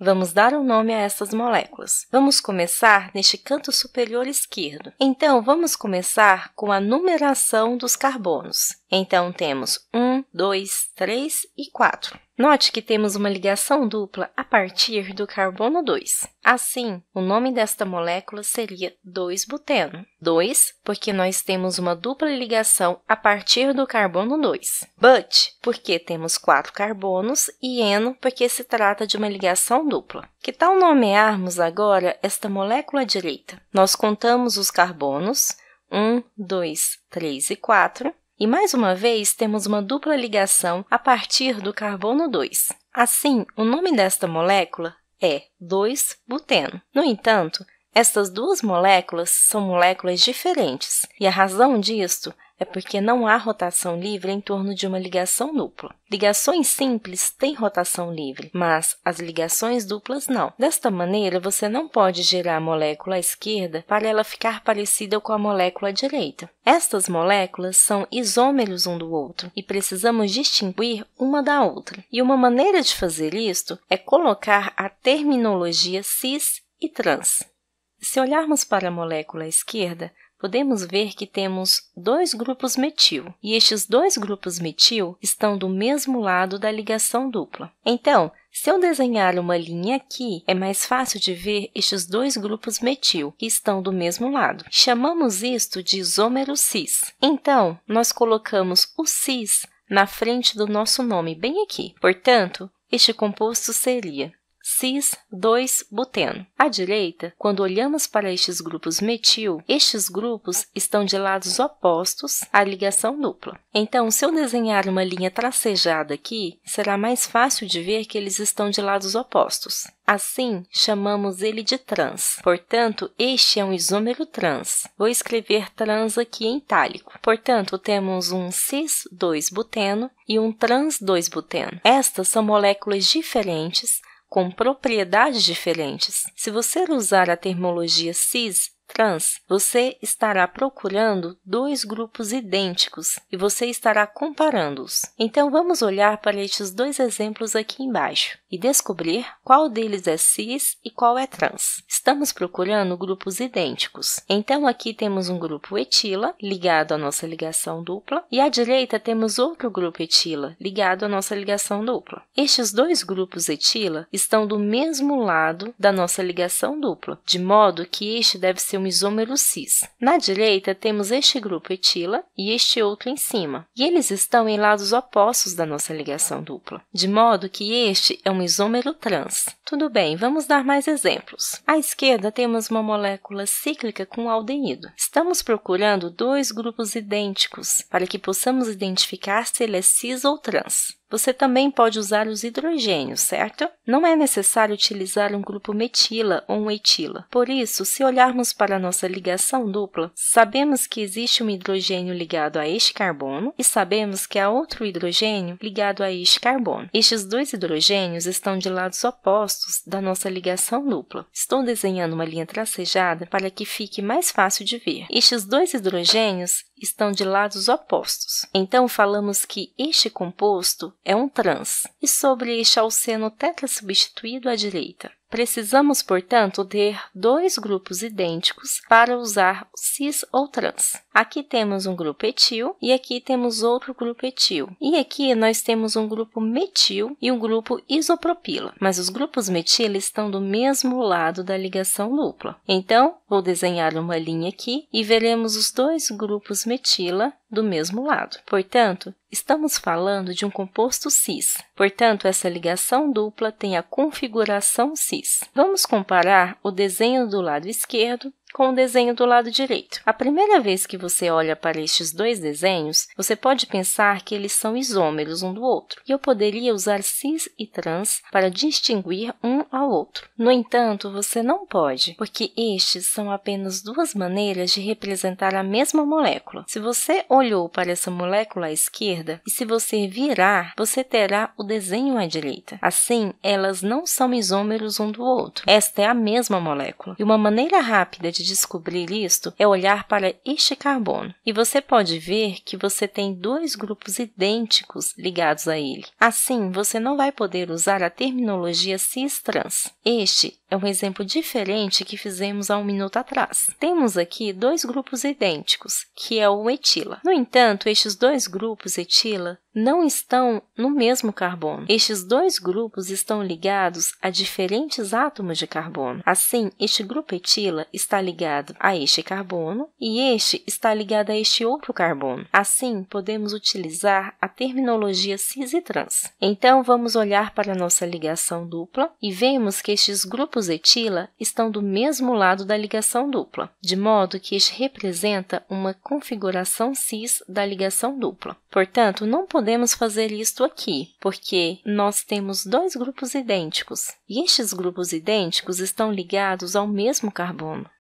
Vamos dar um nome a essas moléculas. Vamos começar neste canto superior esquerdo. Então, vamos começar com a numeração dos carbonos. Então, temos 1, 2, 3 e 4. Note que temos uma ligação dupla a partir do carbono 2. Assim, o nome desta molécula seria 2-buteno. 2, porque nós temos uma dupla ligação a partir do carbono 2. But, porque temos 4 carbonos, e eno, porque se trata de uma ligação dupla. Que tal nomearmos agora esta molécula direita? Nós contamos os carbonos, 1, 2, 3 e 4, e mais uma vez temos uma dupla ligação a partir do carbono 2. Assim, o nome desta molécula é 2-buteno. No entanto, estas duas moléculas são moléculas diferentes, e a razão disto é porque não há rotação livre em torno de uma ligação dupla. Ligações simples têm rotação livre, mas as ligações duplas não. Desta maneira, você não pode gerar a molécula à esquerda para ela ficar parecida com a molécula à direita. Estas moléculas são isômeros um do outro e precisamos distinguir uma da outra. E uma maneira de fazer isto é colocar a terminologia cis e trans. Se olharmos para a molécula à esquerda, podemos ver que temos dois grupos metil, e estes dois grupos metil estão do mesmo lado da ligação dupla. Então, se eu desenhar uma linha aqui, é mais fácil de ver estes dois grupos metil, que estão do mesmo lado. Chamamos isto de isômero cis. Então, nós colocamos o cis na frente do nosso nome, bem aqui. Portanto, este composto seria cis-2-buteno. À direita, quando olhamos para estes grupos metil, estes grupos estão de lados opostos à ligação dupla. Então, se eu desenhar uma linha tracejada aqui, será mais fácil de ver que eles estão de lados opostos. Assim, chamamos ele de trans. Portanto, este é um isômero trans. Vou escrever trans aqui em itálico. Portanto, temos um cis-2-buteno e um trans-2-buteno. Estas são moléculas diferentes com propriedades diferentes. Se você usar a terminologia cis, trans, você estará procurando dois grupos idênticos e você estará comparando-os. Então, vamos olhar para estes dois exemplos aqui embaixo e descobrir qual deles é cis e qual é trans. Estamos procurando grupos idênticos. Então, aqui temos um grupo etila ligado à nossa ligação dupla e à direita temos outro grupo etila ligado à nossa ligação dupla. Estes dois grupos etila estão do mesmo lado da nossa ligação dupla, de modo que este deve ser um isômero cis. Na direita, temos este grupo etila e este outro em cima, e eles estão em lados opostos da nossa ligação dupla, de modo que este é um isômero trans. Tudo bem, vamos dar mais exemplos. À esquerda, temos uma molécula cíclica com aldeído. Estamos procurando dois grupos idênticos para que possamos identificar se ele é cis ou trans. Você também pode usar os hidrogênios, certo? Não é necessário utilizar um grupo metila ou um etila. Por isso, se olharmos para a nossa ligação dupla, sabemos que existe um hidrogênio ligado a este carbono e sabemos que há outro hidrogênio ligado a este carbono. Estes dois hidrogênios estão de lados opostos da nossa ligação dupla. Estou desenhando uma linha tracejada para que fique mais fácil de ver. Estes dois hidrogênios estão de lados opostos. Então, falamos que este composto é um trans, e sobre este alceno tetra substituído à direita. Precisamos, portanto, ter dois grupos idênticos para usar cis ou trans. Aqui temos um grupo etil e aqui temos outro grupo etil. E aqui nós temos um grupo metil e um grupo isopropila, mas os grupos metil estão do mesmo lado da ligação dupla. Então, vou desenhar uma linha aqui e veremos os dois grupos metila do mesmo lado. Portanto, estamos falando de um composto cis. Portanto, essa ligação dupla tem a configuração cis quis. Vamos comparar o desenho do lado esquerdo com o desenho do lado direito. A primeira vez que você olha para estes dois desenhos, você pode pensar que eles são isômeros um do outro, e eu poderia usar cis e trans para distinguir um ao outro. No entanto, você não pode, porque estes são apenas duas maneiras de representar a mesma molécula. Se você olhou para essa molécula à esquerda, e se você virar, você terá o desenho à direita. Assim, elas não são isômeros um do outro. Esta é a mesma molécula. E uma maneira rápida de descobrir isto é olhar para este carbono, e você pode ver que você tem dois grupos idênticos ligados a ele. Assim, você não vai poder usar a terminologia cis-trans. Este é um exemplo diferente que fizemos há um minuto atrás. Temos aqui dois grupos idênticos, que é o etila. No entanto, estes dois grupos etila não estão no mesmo carbono. Estes dois grupos estão ligados a diferentes átomos de carbono. Assim, este grupo etila está ligado a este carbono e este está ligado a este outro carbono. Assim, podemos utilizar a terminologia cis e trans. Então, vamos olhar para nossa ligação dupla e vemos que estes grupos etila estão do mesmo lado da ligação dupla, de modo que este representa uma configuração cis da ligação dupla. Portanto, não podemos podemos fazer isto aqui, porque nós temos dois grupos idênticos, e estes grupos idênticos estão ligados ao mesmo carbono.